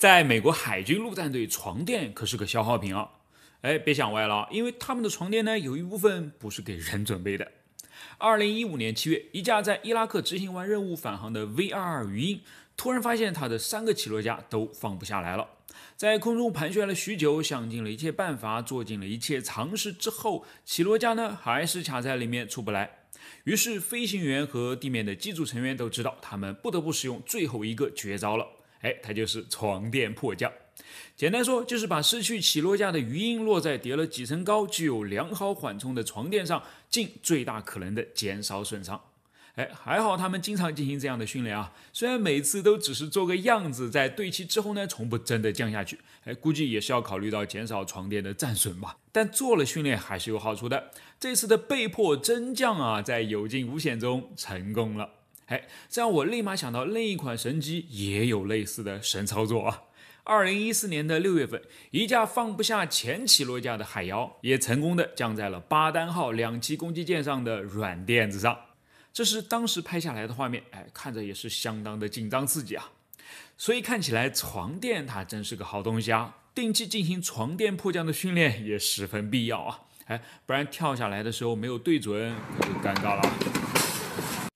在美国海军陆战队，床垫可是个消耗品哦。哎，别想歪了，因为他们的床垫呢，有一部分不是给人准备的。二零一五年七月，一架在伊拉克执行完任务返航的 v r 2鱼鹰，突然发现它的三个起落架都放不下来了，在空中盘旋了许久，想尽了一切办法，做尽了一切尝试之后，起落架呢还是卡在里面出不来。于是，飞行员和地面的机组成员都知道，他们不得不使用最后一个绝招了。哎，它就是床垫迫降，简单说就是把失去起落架的余音落在叠了几层高、具有良好缓冲的床垫上，尽最大可能的减少损伤。哎，还好他们经常进行这样的训练啊，虽然每次都只是做个样子，在对齐之后呢，从不真的降下去。哎，估计也是要考虑到减少床垫的战损吧，但做了训练还是有好处的。这次的被迫真降啊，在有惊无险中成功了。哎，这让我立马想到另一款神机也有类似的神操作啊！二零一四年的六月份，一架放不下前起落架的海妖也成功的降在了巴丹号两栖攻击舰上的软垫子上。这是当时拍下来的画面，哎，看着也是相当的紧张刺激啊！所以看起来床垫它真是个好东西啊！定期进行床垫迫降的训练也十分必要啊！哎，不然跳下来的时候没有对准，可就尴尬了。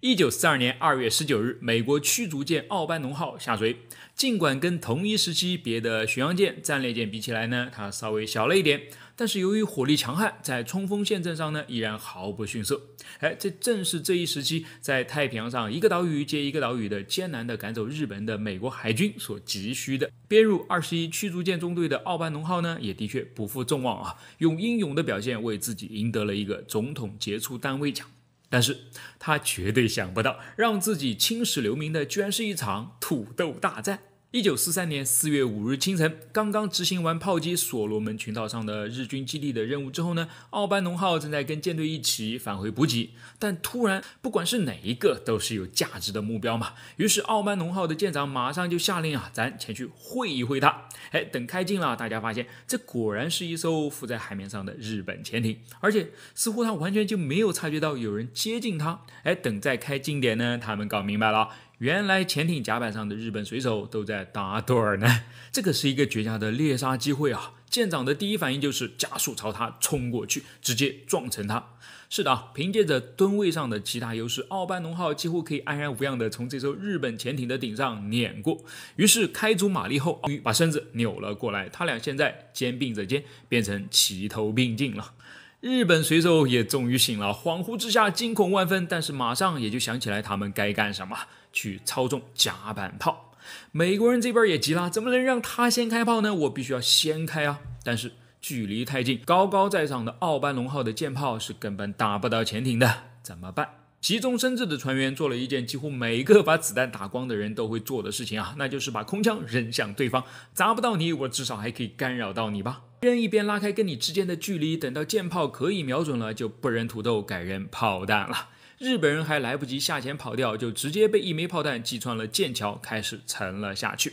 一九四二年二月十九日，美国驱逐舰“奥班农号”下水。尽管跟同一时期别的巡洋舰、战列舰比起来呢，它稍微小了一点，但是由于火力强悍，在冲锋陷阵上呢，依然毫不逊色。哎，这正是这一时期在太平洋上一个岛屿接一个岛屿的艰难的赶走日本的美国海军所急需的。编入二十一驱逐舰中队的“奥班农号”呢，也的确不负众望啊，用英勇的表现为自己赢得了一个总统杰出单位奖。但是他绝对想不到，让自己青史留名的，居然是一场土豆大战。一九四三年四月五日清晨，刚刚执行完炮击所罗门群岛上的日军基地的任务之后呢，奥班农号正在跟舰队一起返回补给。但突然，不管是哪一个都是有价值的目标嘛，于是奥班农号的舰长马上就下令啊，咱前去会一会它。哎，等开镜了，大家发现这果然是一艘浮在海面上的日本潜艇，而且似乎他完全就没有察觉到有人接近他。哎，等再开近点呢，他们搞明白了。原来潜艇甲板上的日本水手都在打盹呢，这可是一个绝佳的猎杀机会啊！舰长的第一反应就是加速朝他冲过去，直接撞成他。是的凭借着吨位上的极大优势，奥班农号几乎可以安然无恙地从这艘日本潜艇的顶上碾过。于是开足马力后，把身子扭了过来，他俩现在肩并着肩，变成齐头并进了。日本水手也终于醒了，恍惚之下惊恐万分，但是马上也就想起来他们该干什么。去操纵甲板炮，美国人这边也急了，怎么能让他先开炮呢？我必须要先开啊！但是距离太近，高高在上的“奥班龙号”的舰炮是根本打不到潜艇的，怎么办？急中生智的船员做了一件几乎每个把子弹打光的人都会做的事情啊，那就是把空枪扔向对方，砸不到你，我至少还可以干扰到你吧。扔一边拉开跟你之间的距离，等到舰炮可以瞄准了，就不扔土豆，改扔炮弹了。日本人还来不及下潜跑掉，就直接被一枚炮弹击穿了舰桥，开始沉了下去。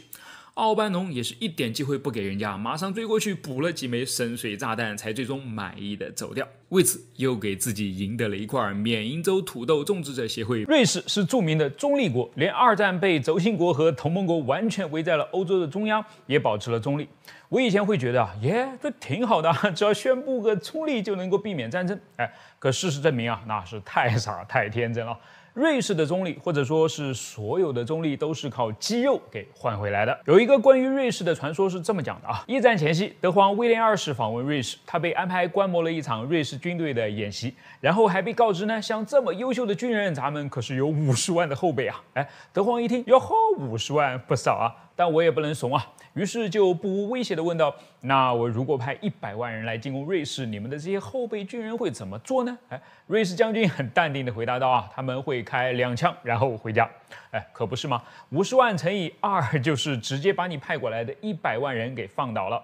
奥班农也是一点机会不给人家，马上追过去补了几枚深水炸弹，才最终满意的走掉。为此，又给自己赢得了一块缅因州土豆种植者协会。瑞士是著名的中立国，连二战被轴心国和同盟国完全围在了欧洲的中央，也保持了中立。我以前会觉得啊，耶，这挺好的，只要宣布个中立就能够避免战争。哎，可事实证明啊，那是太傻太天真了。瑞士的中立，或者说，是所有的中立都是靠肌肉给换回来的。有一个关于瑞士的传说，是这么讲的啊：一战前夕，德皇威廉二世访问瑞士，他被安排观摩了一场瑞士军队的演习，然后还被告知呢，像这么优秀的军人，咱们可是有五十万的后备啊。哎，德皇一听，哟吼！五十万不少啊，但我也不能怂啊，于是就不无威胁的问道：“那我如果派一百万人来进攻瑞士，你们的这些后备军人会怎么做呢？”哎，瑞士将军很淡定的回答道：“啊，他们会开两枪，然后回家。”哎，可不是吗？五十万乘以二，就是直接把你派过来的一百万人给放倒了。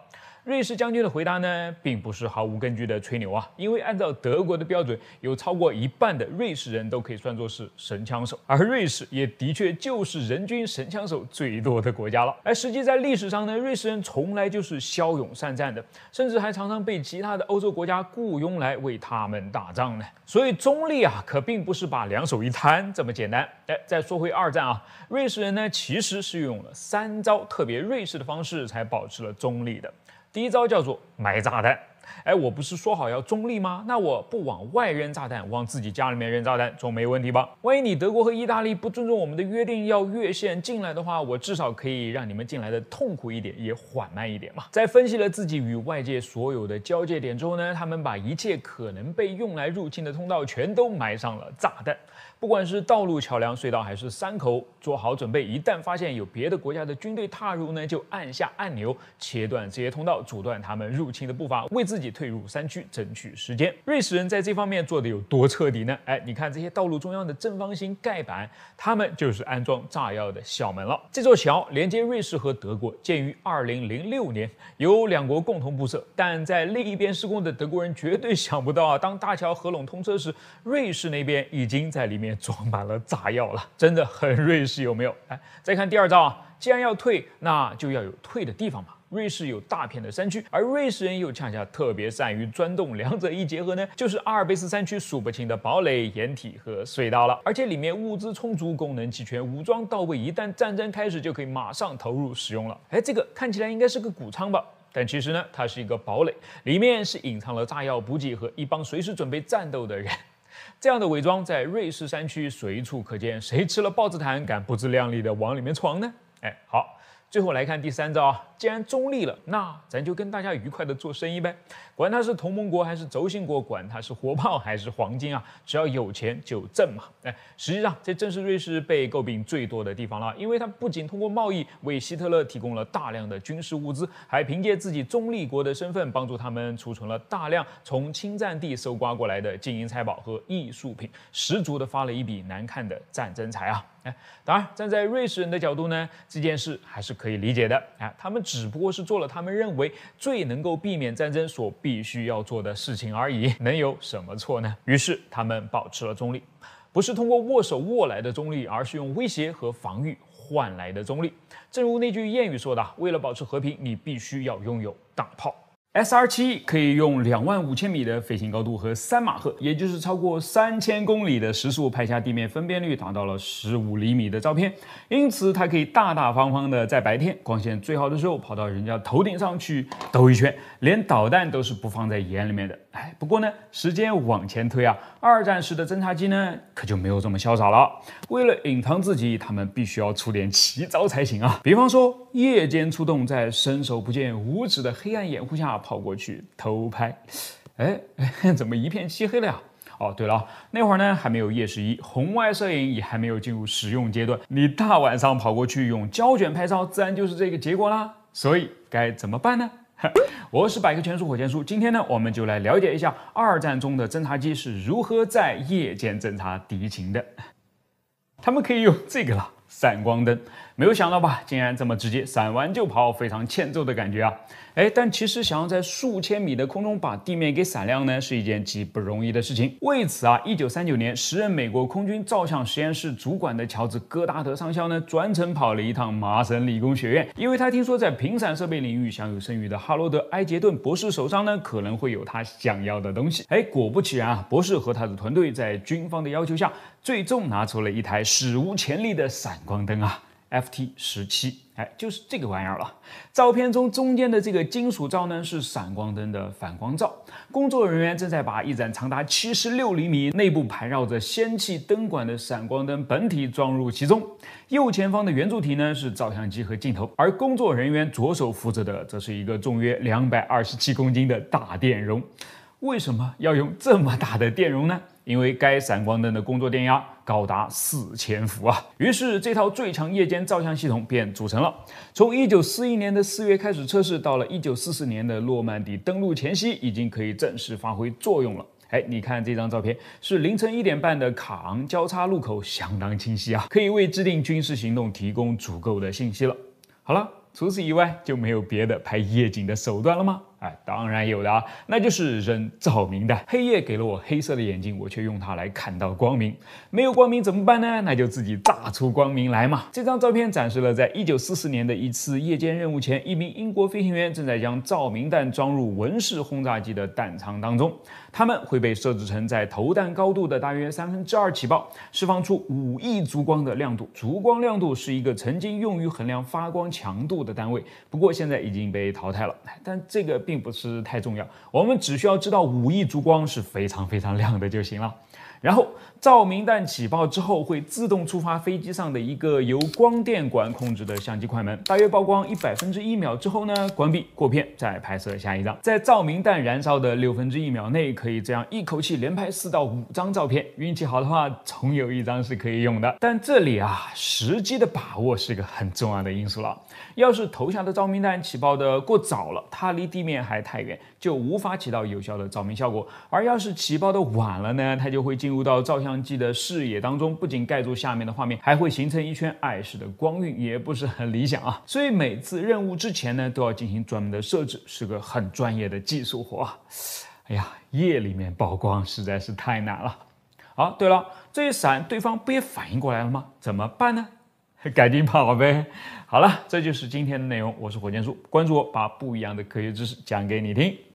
瑞士将军的回答呢，并不是毫无根据的吹牛啊，因为按照德国的标准，有超过一半的瑞士人都可以算作是神枪手，而瑞士也的确就是人均神枪手最多的国家了。而实际在历史上呢，瑞士人从来就是骁勇善战的，甚至还常常被其他的欧洲国家雇佣来为他们打仗呢。所以中立啊，可并不是把两手一摊这么简单。哎，再说回二战啊，瑞士人呢其实是用了三招特别瑞士的方式才保持了中立的。第一招叫做埋炸弹。哎，我不是说好要中立吗？那我不往外扔炸弹，往自己家里面扔炸弹，总没问题吧？万一你德国和意大利不尊重我们的约定，要越线进来的话，我至少可以让你们进来的痛苦一点，也缓慢一点嘛。在分析了自己与外界所有的交界点之后呢，他们把一切可能被用来入侵的通道全都埋上了炸弹。不管是道路、桥梁、隧道还是山口，做好准备，一旦发现有别的国家的军队踏入呢，就按下按钮，切断这些通道，阻断他们入侵的步伐，为自己退入山区争取时间。瑞士人在这方面做得有多彻底呢？哎，你看这些道路中央的正方形盖板，他们就是安装炸药的小门了。这座桥连接瑞士和德国，建于二零零六年，由两国共同布设。但在另一边施工的德国人绝对想不到啊，当大桥合拢通车时，瑞士那边已经在里面。也装满了炸药了，真的很瑞士有没有？哎，再看第二招啊，既然要退，那就要有退的地方嘛。瑞士有大片的山区，而瑞士人又恰恰特别善于钻洞，两者一结合呢，就是阿尔卑斯山区数不清的堡垒、掩体和隧道了。而且里面物资充足，功能齐全，武装到位，一旦战争开始，就可以马上投入使用了。哎，这个看起来应该是个谷仓吧？但其实呢，它是一个堡垒，里面是隐藏了炸药补给和一帮随时准备战斗的人。这样的伪装在瑞士山区随处可见，谁吃了豹子胆敢不自量力的往里面闯呢？哎，好，最后来看第三招既然中立了，那咱就跟大家愉快的做生意呗，管他是同盟国还是轴心国，管他是火炮还是黄金啊，只要有钱就挣嘛。哎，实际上这正是瑞士被诟病最多的地方了，因为它不仅通过贸易为希特勒提供了大量的军事物资，还凭借自己中立国的身份帮助他们储存了大量从侵占地搜刮过来的金银财宝和艺术品，十足的发了一笔难看的战争财啊。哎，当然站在瑞士人的角度呢，这件事还是可以理解的。哎，他们。只不过是做了他们认为最能够避免战争所必须要做的事情而已，能有什么错呢？于是他们保持了中立，不是通过握手握来的中立，而是用威胁和防御换来的中立。正如那句谚语说的：“为了保持和平，你必须要拥有大炮。” S R 七可以用两万五千米的飞行高度和三马赫，也就是超过三千公里的时速拍下地面分辨率达到了十五厘米的照片，因此它可以大大方方的在白天光线最好的时候跑到人家头顶上去兜一圈，连导弹都是不放在眼里面的。不过呢，时间往前推啊，二战时的侦察机呢，可就没有这么潇洒了。为了隐藏自己，他们必须要出点奇招才行啊。比方说，夜间出动，在伸手不见五指的黑暗掩护下跑过去偷拍。哎，怎么一片漆黑了呀？哦，对了，那会儿呢，还没有夜视仪，红外摄影也还没有进入使用阶段。你大晚上跑过去用胶卷拍照，自然就是这个结果啦。所以该怎么办呢？我是百科全书火箭叔，今天呢，我们就来了解一下二战中的侦察机是如何在夜间侦察敌情的。他们可以用这个了，闪光灯。没有想到吧，竟然这么直接，闪完就跑，非常欠揍的感觉啊！哎，但其实想要在数千米的空中把地面给闪亮呢，是一件极不容易的事情。为此啊，一九三九年，时任美国空军照相实验室主管的乔治戈达德上校呢，专程跑了一趟麻省理工学院，因为他听说在频闪设备领域享有盛誉的哈罗德埃杰顿博士手上呢，可能会有他想要的东西。哎，果不其然啊，博士和他的团队在军方的要求下，最终拿出了一台史无前例的闪光灯啊！Ft 十七，哎，就是这个玩意儿了。照片中中间的这个金属罩呢，是闪光灯的反光罩。工作人员正在把一盏长达七十六厘米、内部盘绕着氙气灯管的闪光灯本体装入其中。右前方的圆柱体呢，是照相机和镜头，而工作人员左手扶着的，则是一个重约两百二十七公斤的大电容。为什么要用这么大的电容呢？因为该闪光灯的工作电压高达四千伏啊，于是这套最强夜间照相系统便组成了。从一九四一年的四月开始测试，到了一九四四年的诺曼底登陆前夕，已经可以正式发挥作用了。哎，你看这张照片，是凌晨一点半的卡昂交叉路口，相当清晰啊，可以为制定军事行动提供足够的信息了。好了，除此以外就没有别的拍夜景的手段了吗？哎，当然有的啊，那就是扔照明弹。黑夜给了我黑色的眼睛，我却用它来看到光明。没有光明怎么办呢？那就自己炸出光明来嘛。这张照片展示了在1944年的一次夜间任务前，一名英国飞行员正在将照明弹装入文氏轰炸机的弹仓当中。它们会被设置成在投弹高度的大约三分之二起爆，释放出五亿烛光的亮度。烛光亮度是一个曾经用于衡量发光强度的单位，不过现在已经被淘汰了。但这个。并不是太重要，我们只需要知道五亿烛光是非常非常亮的就行了。然后照明弹起爆之后，会自动触发飞机上的一个由光电管控制的相机快门，大约曝光一百分之一秒之后呢，关闭过片，再拍摄下一张。在照明弹燃烧的六分之一秒内，可以这样一口气连拍四到五张照片，运气好的话，总有一张是可以用的。但这里啊，时机的把握是个很重要的因素了。要是投下的照明弹起爆的过早了，它离地面。还太远，就无法起到有效的照明效果。而要是起爆的晚了呢，它就会进入到照相机的视野当中，不仅盖住下面的画面，还会形成一圈碍事的光晕，也不是很理想啊。所以每次任务之前呢，都要进行专门的设置，是个很专业的技术活。哎呀，夜里面曝光实在是太难了。好，对了，这一闪，对方不也反应过来了吗？怎么办呢？赶 紧跑呗！好了，这就是今天的内容。我是火箭叔，关注我，把不一样的科学知识讲给你听。